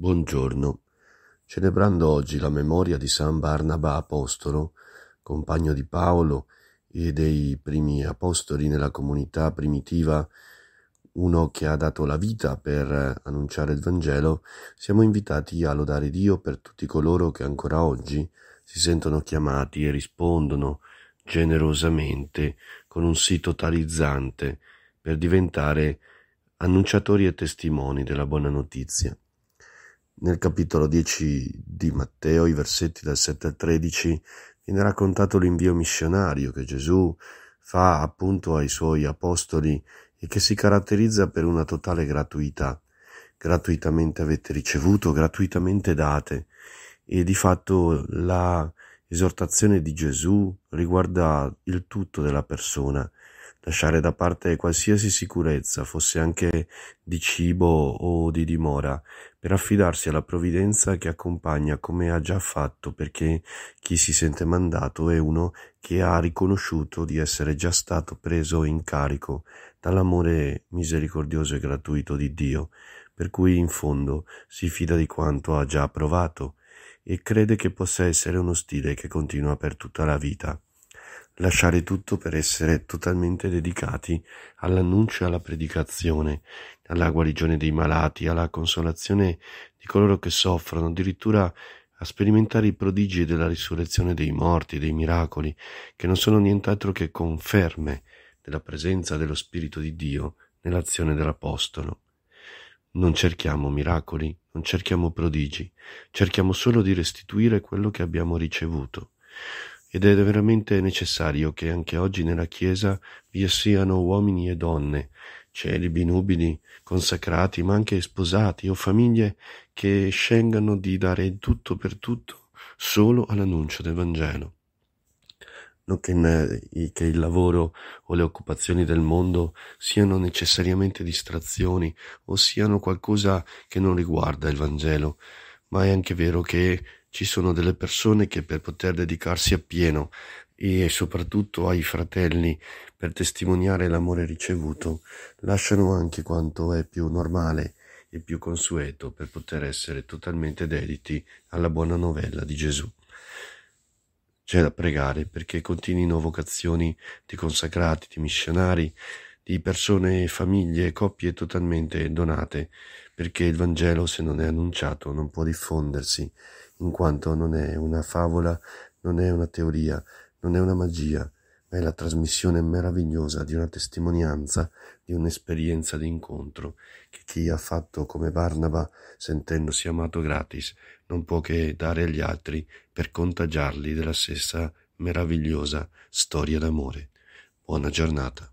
Buongiorno. Celebrando oggi la memoria di San Barnaba Apostolo, compagno di Paolo e dei primi apostoli nella comunità primitiva, uno che ha dato la vita per annunciare il Vangelo, siamo invitati a lodare Dio per tutti coloro che ancora oggi si sentono chiamati e rispondono generosamente con un sì totalizzante per diventare annunciatori e testimoni della buona notizia. Nel capitolo 10 di Matteo, i versetti dal 7 al 13, viene raccontato l'invio missionario che Gesù fa appunto ai suoi apostoli e che si caratterizza per una totale gratuità. Gratuitamente avete ricevuto, gratuitamente date. E di fatto la esortazione di Gesù riguarda il tutto della persona, lasciare da parte qualsiasi sicurezza, fosse anche di cibo o di dimora, per affidarsi alla provvidenza che accompagna come ha già fatto, perché chi si sente mandato è uno che ha riconosciuto di essere già stato preso in carico dall'amore misericordioso e gratuito di Dio, per cui in fondo si fida di quanto ha già provato e crede che possa essere uno stile che continua per tutta la vita lasciare tutto per essere totalmente dedicati all'annuncio e alla predicazione, alla guarigione dei malati, alla consolazione di coloro che soffrono, addirittura a sperimentare i prodigi della risurrezione dei morti, dei miracoli, che non sono nient'altro che conferme della presenza dello Spirito di Dio nell'azione dell'Apostolo. Non cerchiamo miracoli, non cerchiamo prodigi, cerchiamo solo di restituire quello che abbiamo ricevuto. Ed è veramente necessario che anche oggi nella Chiesa vi siano uomini e donne, celibi, nubili, consacrati, ma anche sposati o famiglie che scengano di dare tutto per tutto solo all'annuncio del Vangelo. Non che, mm, che il lavoro o le occupazioni del mondo siano necessariamente distrazioni o siano qualcosa che non riguarda il Vangelo, ma è anche vero che ci sono delle persone che per poter dedicarsi appieno e soprattutto ai fratelli per testimoniare l'amore ricevuto, lasciano anche quanto è più normale e più consueto per poter essere totalmente dediti alla buona novella di Gesù. C'è da pregare perché continuino vocazioni di consacrati, di missionari, di persone, famiglie, coppie totalmente donate, perché il Vangelo se non è annunciato non può diffondersi, in quanto non è una favola, non è una teoria, non è una magia, ma è la trasmissione meravigliosa di una testimonianza, di un'esperienza di incontro, che chi ha fatto come Barnaba, sentendosi amato gratis, non può che dare agli altri per contagiarli della stessa meravigliosa storia d'amore. Buona giornata.